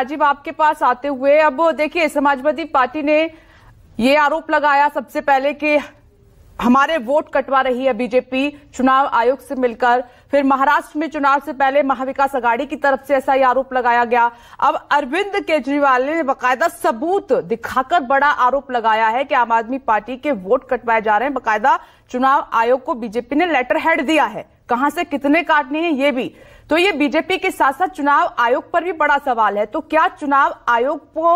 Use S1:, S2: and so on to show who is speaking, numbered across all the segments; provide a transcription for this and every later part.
S1: राजीव आपके पास आते हुए अब देखिए समाजवादी पार्टी ने ये आरोप लगाया सबसे पहले कि हमारे वोट कटवा रही है बीजेपी चुनाव आयोग से मिलकर फिर महाराष्ट्र में चुनाव से पहले महाविकास अघाड़ी की तरफ से ऐसा ही आरोप लगाया गया अब अरविंद केजरीवाल ने बकायदा सबूत दिखाकर बड़ा आरोप लगाया है कि आम आदमी पार्टी के वोट कटवाए जा रहे हैं बकायदा चुनाव आयोग को बीजेपी ने लेटर हेड दिया है कहां से कितने काटने हैं ये भी तो ये बीजेपी के साथ साथ चुनाव आयोग पर भी बड़ा सवाल है तो क्या चुनाव आयोग को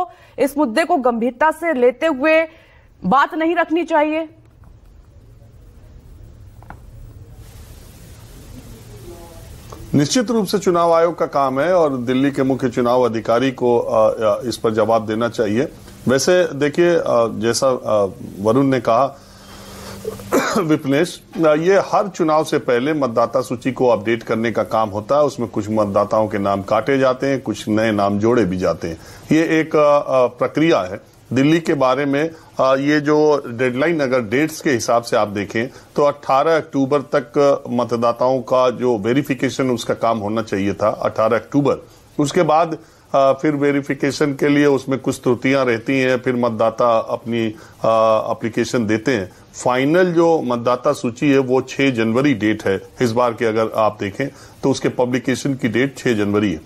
S1: इस मुद्दे को गंभीरता से लेते हुए बात नहीं रखनी चाहिए
S2: निश्चित रूप से चुनाव आयोग का काम है और दिल्ली के मुख्य चुनाव अधिकारी को इस पर जवाब देना चाहिए वैसे देखिए जैसा वरुण ने कहा विपनेश ये हर चुनाव से पहले मतदाता सूची को अपडेट करने का काम होता है उसमें कुछ मतदाताओं के नाम काटे जाते हैं कुछ नए नाम जोड़े भी जाते हैं ये एक प्रक्रिया है दिल्ली के बारे में ये जो डेडलाइन अगर डेट्स के हिसाब से आप देखें तो 18 अक्टूबर तक मतदाताओं का जो वेरिफिकेशन उसका काम होना चाहिए था 18 अक्टूबर उसके बाद आ, फिर वेरिफिकेशन के लिए उसमें कुछ त्रुटियां रहती हैं फिर मतदाता अपनी अप्लीकेशन देते हैं फाइनल जो मतदाता सूची है वो 6 जनवरी डेट है इस बार के अगर आप देखें तो उसके पब्लिकेशन की डेट 6 जनवरी है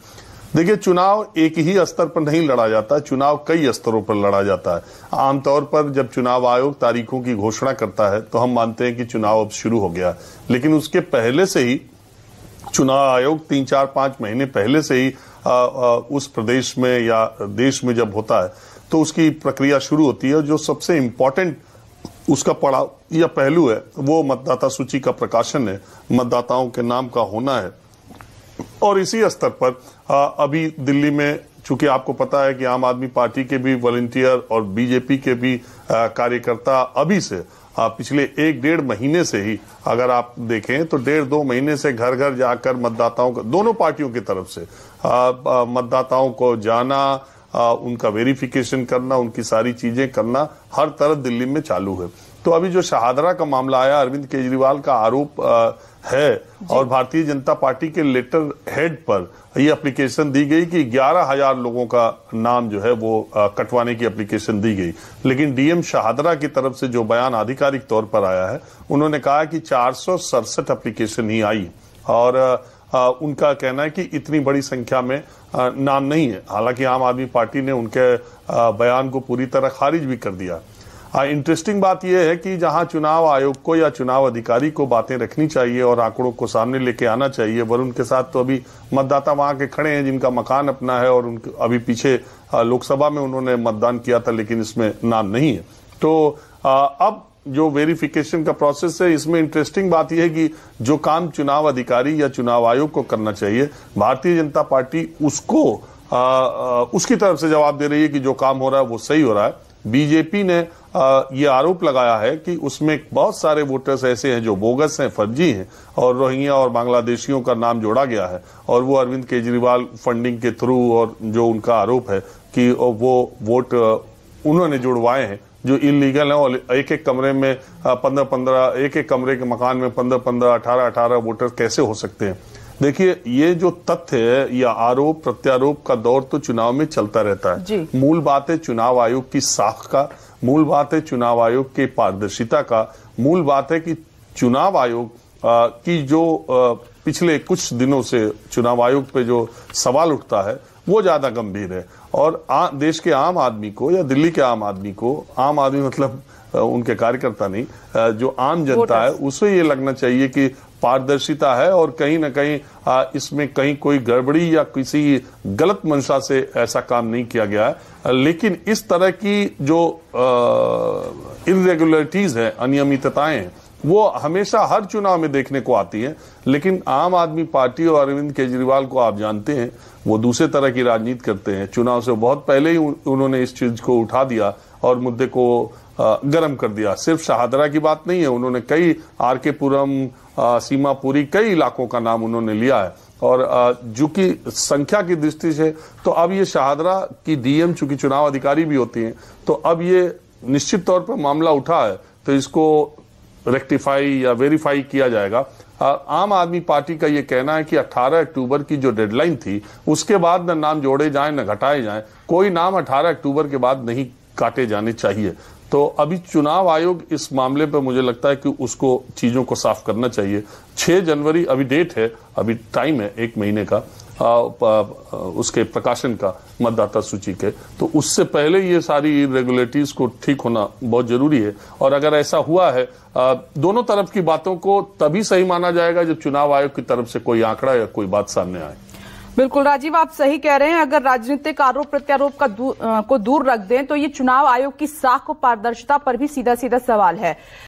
S2: देखिए चुनाव एक ही स्तर पर नहीं लड़ा जाता चुनाव कई स्तरों पर लड़ा जाता है आमतौर पर जब चुनाव आयोग तारीखों की घोषणा करता है तो हम मानते हैं कि चुनाव अब शुरू हो गया लेकिन उसके पहले से ही चुनाव आयोग तीन चार पांच महीने पहले से ही उस प्रदेश में या देश में जब होता है तो उसकी प्रक्रिया शुरू होती है जो सबसे इम्पोर्टेंट उसका पड़ाव या पहलू है वो मतदाता सूची का प्रकाशन है मतदाताओं के नाम का होना है और इसी स्तर पर आ, अभी दिल्ली में चूंकि आपको पता है कि आम आदमी पार्टी के भी वॉलंटियर और बीजेपी के भी कार्यकर्ता अभी से पिछले एक डेढ़ महीने से ही अगर आप देखें तो डेढ़ दो महीने से घर घर जाकर मतदाताओं को दोनों पार्टियों की तरफ से मतदाताओं को जाना आ, उनका वेरिफिकेशन करना उनकी सारी चीजें करना हर तरह दिल्ली में चालू है तो अभी जो शहादरा का मामला आया अरविंद केजरीवाल का आरोप है और भारतीय जनता पार्टी के लेटर हेड पर यह एप्लीकेशन दी गई कि ग्यारह हजार लोगों का नाम जो है वो कटवाने की एप्लीकेशन दी गई लेकिन डीएम शहादरा की तरफ से जो बयान आधिकारिक तौर पर आया है उन्होंने कहा कि चार एप्लीकेशन ही आई और आ, उनका कहना है कि इतनी बड़ी संख्या में आ, नाम नहीं है हालांकि आम आदमी पार्टी ने उनके आ, बयान को पूरी तरह खारिज भी कर दिया इंटरेस्टिंग हाँ, बात यह है कि जहां चुनाव आयोग को या चुनाव अधिकारी को बातें रखनी चाहिए और आंकड़ों को सामने लेके आना चाहिए वरुण के साथ तो अभी मतदाता वहां के खड़े हैं जिनका मकान अपना है और उनके अभी पीछे हाँ, लोकसभा में उन्होंने मतदान किया था लेकिन इसमें नाम नहीं है तो अब जो वेरिफिकेशन का प्रोसेस है इसमें इंटरेस्टिंग बात यह है कि जो काम चुनाव अधिकारी या चुनाव आयोग को करना चाहिए भारतीय जनता पार्टी उसको आ, आ, उसकी तरफ से जवाब दे रही है कि जो काम हो रहा है वो सही हो रहा है बीजेपी ने ये आरोप लगाया है कि उसमें बहुत सारे वोटर्स ऐसे हैं जो बोगस हैं फर्जी हैं और रोहिंग्या और बांग्लादेशियों का नाम जोड़ा गया है और वो अरविंद केजरीवाल फंडिंग के थ्रू और जो उनका आरोप है कि वो वोट उन्होंने जुड़वाए हैं जो इलीगल हैं और एक एक कमरे में पंद्रह पंद्रह एक एक कमरे के मकान में पंद्रह पंद्रह अठारह अठारह वोटर कैसे हो सकते हैं देखिए ये जो तथ्य है या आरोप प्रत्यारोप का दौर तो चुनाव में चलता रहता है मूल बात है चुनाव आयोग की साख का मूल बात है चुनाव आयोग के पारदर्शिता का मूल बात है कि चुनाव आयोग की जो पिछले कुछ दिनों से चुनाव आयोग पे जो सवाल उठता है वो ज्यादा गंभीर है और आ, देश के आम आदमी को या दिल्ली के आम आदमी को आम आदमी मतलब उनके कार्यकर्ता नहीं जो आम जनता है उसे ये लगना चाहिए कि पारदर्शिता है और कहीं ना कहीं इसमें कहीं कोई गड़बड़ी या किसी गलत मंशा से ऐसा काम नहीं किया गया है लेकिन इस तरह की जो इनरेगुलरिटीज है अनियमितताएं हैं वो हमेशा हर चुनाव में देखने को आती है लेकिन आम आदमी पार्टी और अरविंद केजरीवाल को आप जानते हैं वो दूसरे तरह की राजनीति करते हैं चुनाव से बहुत पहले ही उन्होंने इस चीज को उठा दिया और मुद्दे को गर्म कर दिया सिर्फ शहादरा की बात नहीं है उन्होंने कई आर के पुरम सीमा पूरी कई इलाकों का नाम उन्होंने लिया है और जो कि संख्या की दृष्टि से तो अब ये शाहदरा की डीएम चूंकि चुनाव अधिकारी भी होती हैं तो अब ये निश्चित तौर पर मामला उठा है तो इसको रेक्टिफाई या वेरीफाई किया जाएगा आम आदमी पार्टी का ये कहना है कि 18 अक्टूबर की जो डेडलाइन थी उसके बाद न नाम जोड़े जाएं न घटाए जाएं कोई नाम 18 अक्टूबर के बाद नहीं काटे जाने चाहिए तो अभी चुनाव आयोग इस मामले पर मुझे लगता है कि उसको चीजों को साफ करना चाहिए 6 जनवरी अभी डेट है अभी टाइम है एक महीने का उसके प्रकाशन का मतदाता सूची के तो उससे पहले ये सारी रेगुलेटरीज को ठीक होना बहुत जरूरी है और अगर ऐसा हुआ है दोनों तरफ की बातों को तभी सही माना जाएगा जब चुनाव आयोग की तरफ से कोई आंकड़ा या कोई बात सामने आए
S1: बिल्कुल राजीव आप सही कह रहे हैं अगर राजनीतिक आरोप प्रत्यारोप का दू, आ, को दूर रख दें तो ये चुनाव आयोग की साख और पारदर्शिता पर भी सीधा सीधा सवाल है